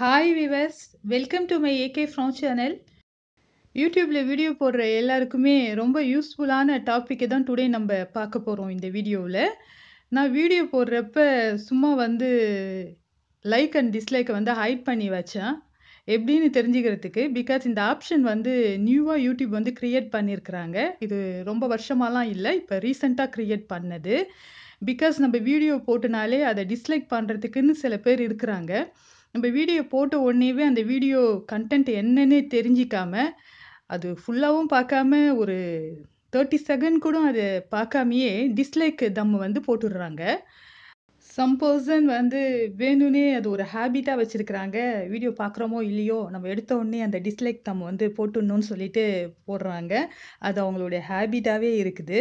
Hi viewers welcome to my AK from channel யூடியூப்பில் video போடுற எல்லாருக்குமே ரொம்ப யூஸ்ஃபுல்லான டாப்பிக்கை தான் டுடே நம்ம பார்க்க போகிறோம் இந்த வீடியோவில் நான் வீடியோ போடுறப்ப சும்மா வந்து லைக் அண்ட் டிஸ்லைக்கை வந்து ஹைட் பண்ணி வச்சேன் எப்படின்னு தெரிஞ்சுக்கிறதுக்கு பிகாஸ் இந்த ஆப்ஷன் வந்து நியூவாக யூடியூப் வந்து க்ரியேட் பண்ணியிருக்கிறாங்க இது ரொம்ப வருஷமாலாம் இல்லை இப்போ ரீசெண்டாக க்ரியேட் பண்ணது பிகாஸ் நம்ம வீடியோ போட்டுனாலே அதை டிஸ்லைக் பண்ணுறதுக்குன்னு சில பேர் இருக்கிறாங்க நம்ம வீடியோ போட்ட உடனேவே அந்த வீடியோ கன்டென்ட் என்னன்னே தெரிஞ்சிக்காம, அது ஃபுல்லாகவும் பார்க்காம, ஒரு தேர்ட்டி செகண்ட் கூட அது பார்க்காமயே டிஸ்லைக் தம் வந்து போட்டுடுறாங்க. சம் பர்சன் வந்து வேணும்னே அது ஒரு ஹேபிட்டாக வச்சுருக்குறாங்க வீடியோ பார்க்குறோமோ இல்லையோ, நம்ம எடுத்த உடனே அந்த டிஸ்லைக் தம் வந்து போட்டுடணும்னு சொல்லிட்டு போடுறாங்க. அது அவங்களுடைய ஹேபிட்டாகவே இருக்குது.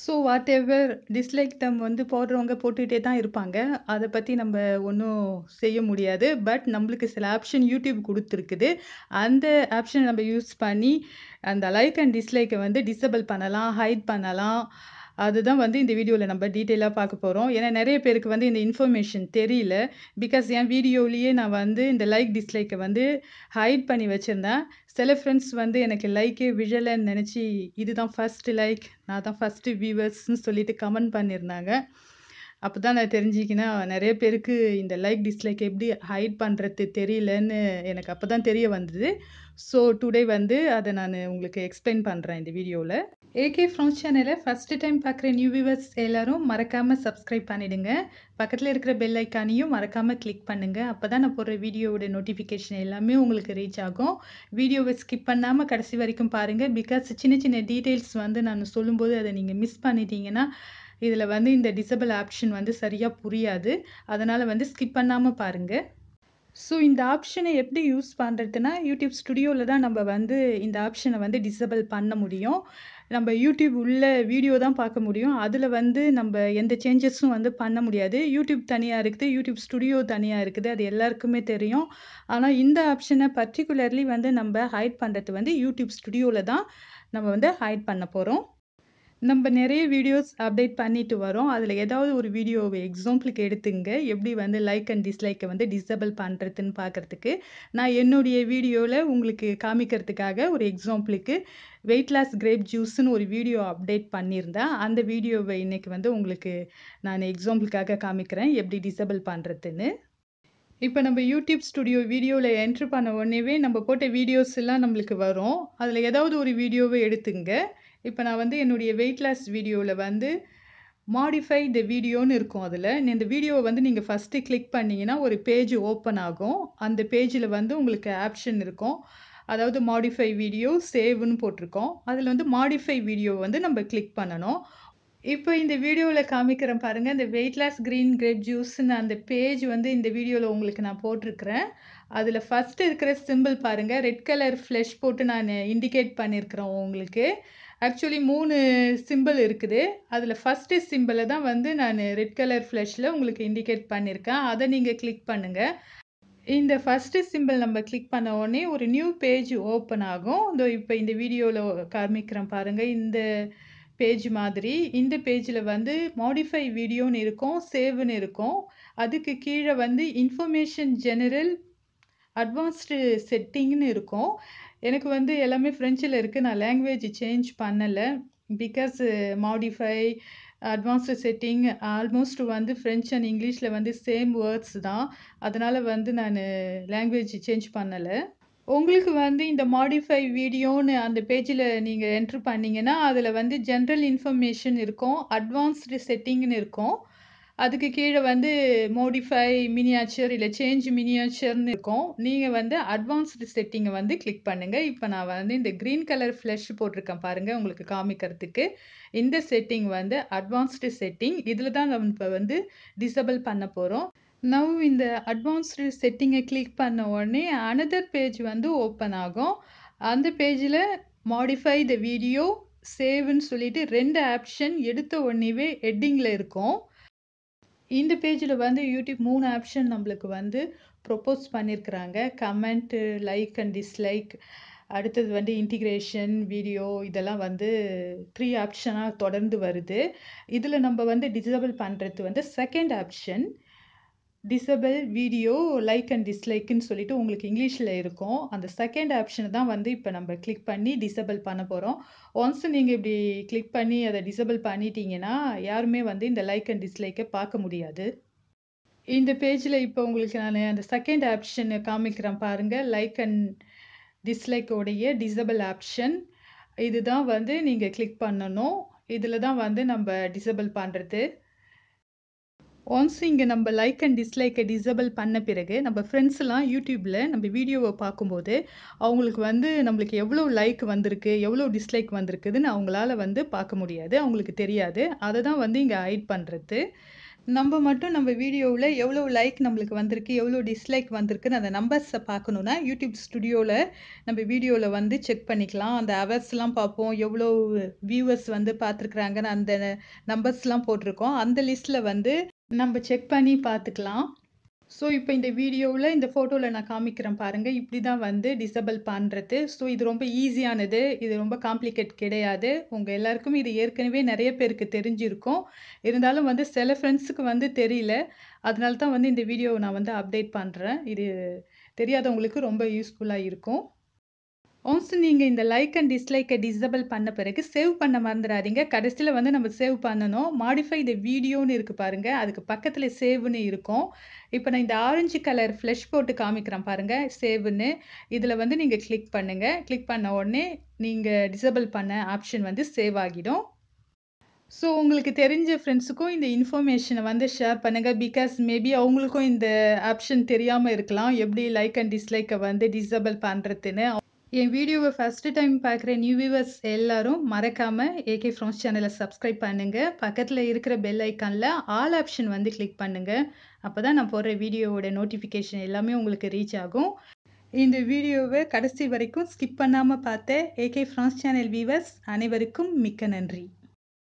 So whatever dislike them வந்து போடுறவங்க போட்டுகிட்டே தான் இருப்பாங்க அதை பற்றி நம்ம ஒன்றும் செய்ய முடியாது பட் நம்மளுக்கு சில ஆப்ஷன் யூடியூப் கொடுத்துருக்குது அந்த ஆப்ஷனை நம்ம யூஸ் பண்ணி அந்த லைக் அண்ட் டிஸ்லைக்கை வந்து டிசபிள் பண்ணலாம் ஹைட் பண்ணலாம் அதுதான் வந்து இந்த வீடியோவில் நம்ம டீட்டெயிலாக பார்க்க போகிறோம் ஏன்னா நிறைய பேருக்கு வந்து இந்த இன்ஃபர்மேஷன் தெரியல பிகாஸ் என் வீடியோவிலேயே நான் வந்து இந்த லைக் டிஸ்லைக்கை வந்து ஹைட் பண்ணி வச்சுருந்தேன் சில ஃப்ரெண்ட்ஸ் வந்து எனக்கு லைக்கே விழலைன்னு நினச்சி இதுதான் ஃபஸ்ட்டு லைக் நான் தான் ஃபஸ்ட்டு வியூவர்ஸ்னு சொல்லிட்டு கமெண்ட் பண்ணியிருந்தாங்க அப்போ தான் நான் தெரிஞ்சுக்கினேன் நிறைய பேருக்கு இந்த லைக் டிஸ்லைக் எப்படி ஹைட் பண்ணுறது தெரியலன்னு எனக்கு அப்போ தான் தெரிய வந்தது ஸோ டுடே வந்து அதை நான் உங்களுக்கு எக்ஸ்பிளைன் பண்ணுறேன் இந்த வீடியோவில் ஏகே ஃப்ரான்ஸ் சேனலில் ஃபஸ்ட்டு டைம் பார்க்குற நியூ வியூவர்ஸ் எல்லோரும் மறக்காமல் சப்ஸ்கிரைப் பண்ணிவிடுங்க பக்கத்தில் இருக்கிற பெல் ஐக்கானையும் மறக்காமல் கிளிக் பண்ணுங்கள் அப்போ தான் நான் போடுற வீடியோவோட நோட்டிஃபிகேஷன் எல்லாமே உங்களுக்கு ரீச் ஆகும் வீடியோவை ஸ்கிப் பண்ணாமல் கடைசி வரைக்கும் பாருங்கள் பிகாஸ் சின்ன சின்ன டீட்டெயில்ஸ் வந்து நான் சொல்லும்போது அதை நீங்கள் மிஸ் பண்ணிட்டீங்கன்னா இதில் வந்து இந்த டிசபிள் ஆப்ஷன் வந்து சரியாக புரியாது அதனால் வந்து ஸ்கிப் பண்ணாமல் பாருங்கள் ஸோ இந்த ஆப்ஷனை எப்படி யூஸ் பண்ணுறதுனா யூடியூப் ஸ்டுடியோவில் தான் நம்ம வந்து இந்த ஆப்ஷனை வந்து டிசபிள் பண்ண முடியும் நம்ம யூடியூப் உள்ள வீடியோ தான் பார்க்க முடியும் அதில் வந்து நம்ம எந்த சேஞ்சஸும் வந்து பண்ண முடியாது யூடியூப் தனியாக இருக்குது யூடியூப் ஸ்டுடியோ தனியாக இருக்குது அது எல்லாருக்குமே தெரியும் ஆனால் இந்த ஆப்ஷனை பர்டிகுலர்லி வந்து நம்ம ஹைட் பண்ணுறது வந்து யூடியூப் ஸ்டுடியோவில் தான் நம்ம வந்து ஹைட் பண்ண போகிறோம் நம்ம நிறைய வீடியோஸ் அப்டேட் பண்ணிட்டு வரோம் அதில் ஏதாவது ஒரு வீடியோவை எக்ஸாம்பிளுக்கு எடுத்துங்க எப்படி வந்து லைக் அண்ட் டிஸ்லைக்கை வந்து டிசபிள் பண்ணுறதுன்னு பார்க்குறதுக்கு நான் என்னுடைய வீடியோவில் உங்களுக்கு காமிக்கிறதுக்காக ஒரு எக்ஸாம்பிளுக்கு வெயிட் லாஸ் கிரேப் ஜூஸ்னு ஒரு வீடியோ அப்டேட் பண்ணியிருந்தேன் அந்த வீடியோவை இன்றைக்கி வந்து உங்களுக்கு நான் எக்ஸாம்பிளுக்காக காமிக்கிறேன் எப்படி டிசபிள் பண்ணுறதுன்னு இப்போ நம்ம யூடியூப் ஸ்டுடியோ வீடியோவில் என்ட்ரு பண்ண உடனேவே நம்ம போட்ட வீடியோஸ் எல்லாம் நம்மளுக்கு வரும் அதில் ஏதாவது ஒரு வீடியோவை எடுத்துங்க இப்போ நான் வந்து என்னுடைய வெயிட் லாஸ் வீடியோவில் வந்து மாடிஃபை த வீடியோன்னு இருக்கும் அதில் இந்த வீடியோவை வந்து நீங்கள் ஃபஸ்ட்டு கிளிக் பண்ணிங்கன்னா ஒரு பேஜ் ஓப்பன் ஆகும் அந்த பேஜில் வந்து உங்களுக்கு ஆப்ஷன் இருக்கும் அதாவது மாடிஃபை வீடியோ சேவ்னு போட்டிருக்கோம் அதில் வந்து மாடிஃபை வீடியோ வந்து நம்ம கிளிக் பண்ணணும் இப்போ இந்த வீடியோவில் காமிக்கிறேன் பாருங்கள் இந்த வெயிட்லாஸ் க்ரீன் கிரேப் ஜூஸ்னு அந்த பேஜ் வந்து இந்த வீடியோவில் உங்களுக்கு நான் போட்டிருக்கிறேன் அதில் ஃபஸ்ட்டு இருக்கிற சிம்பிள் பாருங்கள் ரெட் கலர் ஃப்ளெஷ் போட்டு நான் இண்டிகேட் பண்ணியிருக்கிறேன் உங்களுக்கு ஆக்சுவலி மூணு சிம்பிள் இருக்குது அதில் ஃபஸ்ட்டு சிம்பிளை தான் வந்து நான் ரெட் கலர் ஃப்ளெஷில் உங்களுக்கு இண்டிகேட் பண்ணியிருக்கேன் அதை நீங்கள் கிளிக் பண்ணுங்கள் இந்த ஃபஸ்ட்டு சிம்பிள் நம்ம கிளிக் பண்ண உடனே ஒரு நியூ பேஜ் ஓப்பன் ஆகும் இதோ இப்போ இந்த வீடியோவில் காமிக்கிறேன் பாருங்கள் இந்த பேஜ் மாதிரி இந்த பேஜில் வந்து மாடிஃபை வீடியோன்னு இருக்கும் சேவ்னு இருக்கும் அதுக்கு கீழே வந்து இன்ஃபர்மேஷன் ஜெனரல் அட்வான்ஸ்டு செட்டிங்னு இருக்கும் எனக்கு வந்து எல்லாமே ஃப்ரெஞ்சில் இருக்குது நான் லாங்குவேஜ் சேஞ்ச் பண்ணலை because modify advanced setting almost வந்து ஃப்ரெஞ்ச் அண்ட் இங்கிலீஷில் வந்து சேம் வேர்ட்ஸ் தான் அதனால் வந்து நான் லாங்குவேஜ் சேஞ்ச் பண்ணலை உங்களுக்கு வந்து இந்த மாடிஃபை வீடியோன்னு அந்த பேஜில் நீங்கள் என்ட்ரு பண்ணிங்கன்னா அதில் வந்து ஜென்ரல் இன்ஃபர்மேஷன் இருக்கும் அட்வான்ஸ்டு செட்டிங்னு இருக்கும் அதுக்கு கீழே வந்து மோடிஃபை மினியாச்சர் இல்லை சேஞ்ச் மினியாச்சர்னு இருக்கும் நீங்கள் வந்து அட்வான்ஸ்டு செட்டிங்கை வந்து கிளிக் பண்ணுங்கள் இப்போ நான் வந்து இந்த க்ரீன் கலர் ஃப்ளஷ் போட்டிருக்கேன் பாருங்கள் உங்களுக்கு காமிக்கிறதுக்கு இந்த செட்டிங் வந்து அட்வான்ஸ்டு செட்டிங் இதில் தான் நம்ம இப்போ வந்து டிசபிள் பண்ண போகிறோம் நவ் இந்த அட்வான்ஸ்டு செட்டிங்கை கிளிக் பண்ண உடனே அனதர் பேஜ் வந்து ஓப்பன் ஆகும் அந்த பேஜில் மாடிஃபை த வீடியோ சேவ்னு சொல்லிட்டு ரெண்டு ஆப்ஷன் எடுத்த உடனேவே ஹெட்டிங்கில் இருக்கும் இந்த பேஜில் வந்து யூடியூப் மூணு ஆப்ஷன் நம்மளுக்கு வந்து ப்ரொப்போஸ் பண்ணியிருக்கிறாங்க கமெண்ட்டு லைக் அண்ட் டிஸ்லைக் அடுத்தது வந்து இன்டிகிரேஷன் வீடியோ இதெல்லாம் வந்து த்ரீ ஆப்ஷனாக தொடர்ந்து வருது இதில் நம்ம வந்து டிசபிள் பண்ணுறது வந்து second option disable video like and டிஸ்லைக்குன்னு சொல்லிட்டு உங்களுக்கு இங்கிலீஷில் இருக்கும் அந்த செகண்ட் ஆப்ஷனை தான் வந்து இப்போ நம்ம கிளிக் பண்ணி டிசபிள் பண்ண போகிறோம் ஒன்ஸ் நீங்கள் இப்படி கிளிக் பண்ணி அதை டிசபிள் பண்ணிட்டீங்கன்னா யாருமே வந்து இந்த லைக் அண்ட் டிஸ்லைக்கை பார்க்க முடியாது இந்த பேஜில் இப்போ உங்களுக்கு நான் அந்த செகண்ட் ஆப்ஷனை காமிக்கிறேன் பாருங்கள் லைக் அண்ட் டிஸ்லைக்கோடைய டிசபிள் ஆப்ஷன் இதுதான் வந்து நீங்கள் கிளிக் பண்ணணும் இதில் தான் வந்து நம்ம டிசபிள் பண்ணுறது ஆல்சோ இங்கே நம்ம லைக் அண்ட் டிஸ்லைக்கை டிசபிள் பண்ண பிறகு நம்ம ஃப்ரெண்ட்ஸ்லாம் யூடியூப்பில் நம்ம வீடியோவை பார்க்கும்போது அவங்களுக்கு வந்து நம்மளுக்கு எவ்வளோ லைக் வந்திருக்கு எவ்வளோ டிஸ்லைக் வந்திருக்குதுன்னு அவங்களால வந்து பார்க்க முடியாது அவங்களுக்கு தெரியாது அதை தான் வந்து இங்கே ஹைட் பண்ணுறது நம்ம மட்டும் நம்ம வீடியோவில் எவ்வளோ லைக் நம்மளுக்கு வந்திருக்கு எவ்வளோ டிஸ்லைக் வந்திருக்குன்னு அந்த நம்பர்ஸை பார்க்கணுன்னா யூடியூப் ஸ்டுடியோவில் நம்ம வீடியோவில் வந்து செக் பண்ணிக்கலாம் அந்த அவர்ஸ்லாம் பார்ப்போம் எவ்வளோ வியூவர்ஸ் வந்து பார்த்துருக்குறாங்கன்னு அந்த நம்பர்ஸ்லாம் போட்டிருக்கோம் அந்த லிஸ்ட்டில் வந்து நம்ம செக் பண்ணி பார்த்துக்கலாம் ஸோ இப்போ இந்த வீடியோவில் இந்த ஃபோட்டோவில் நான் காமிக்கிறேன் பாருங்கள் இப்படி தான் வந்து டிசபிள் பண்ணுறது ஸோ இது ரொம்ப ஈஸியானது இது ரொம்ப காம்ப்ளிகேட் கிடையாது உங்கள் எல்லாருக்கும் இது ஏற்கனவே நிறைய பேருக்கு தெரிஞ்சிருக்கும் இருந்தாலும் வந்து சில ஃப்ரெண்ட்ஸுக்கு வந்து தெரியல அதனால தான் வந்து இந்த வீடியோவை நான் வந்து அப்டேட் பண்ணுறேன் இது தெரியாதவங்களுக்கு ரொம்ப யூஸ்ஃபுல்லாக இருக்கும் ஆல்சோ நீங்கள் இந்த லைக் அண்ட் டிஸ்லைக்கை டிசபிள் பண்ண பிறகு சேவ் பண்ண மறந்துடாதீங்க கடைசியில் வந்து நம்ம சேவ் பண்ணணும் மாடிஃபை த வீடியோன்னு இருக்குது பாருங்கள் அதுக்கு பக்கத்தில் சேவ்னு இருக்கும் இப்போ நான் இந்த ஆரஞ்சு கலர் ஃப்ளஷ் போட்டு காமிக்கிறேன் பாருங்கள் சேவ்னு இதில் வந்து நீங்கள் கிளிக் பண்ணுங்கள் கிளிக் பண்ண உடனே நீங்கள் டிசபிள் பண்ண ஆப்ஷன் வந்து சேவ் ஆகிடும் ஸோ உங்களுக்கு தெரிஞ்ச ஃப்ரெண்ட்ஸுக்கும் இந்த இன்ஃபர்மேஷனை வந்து ஷேர் பண்ணுங்கள் பிகாஸ் மேபி அவங்களுக்கும் இந்த ஆப்ஷன் தெரியாமல் இருக்கலாம் எப்படி லைக் அண்ட் டிஸ்லைக்கை வந்து டிசபிள் பண்ணுறதுன்னு என் வீடியோவை ஃபஸ்ட்டு டைம் பார்க்குற நியூ வியூவர்ஸ் எல்லோரும் மறக்காமல் ஏகே ஃப்ரோன்ஸ் சேனலை சப்ஸ்கிரைப் பண்ணுங்கள் பக்கத்தில் இருக்கிற பெல் ஐக்கானில் ஆல் ஆப்ஷன் வந்து கிளிக் பண்ணுங்கள் அப்போ தான் நான் போடுற வீடியோவோட நோட்டிஃபிகேஷன் எல்லாமே உங்களுக்கு ரீச் ஆகும் இந்த வீடியோவை கடைசி வரைக்கும் ஸ்கிப் பண்ணாமல் பார்த்த ஏகே ஃப்ரான்ஸ் சேனல் வியூவர்ஸ் அனைவருக்கும் மிக்க நன்றி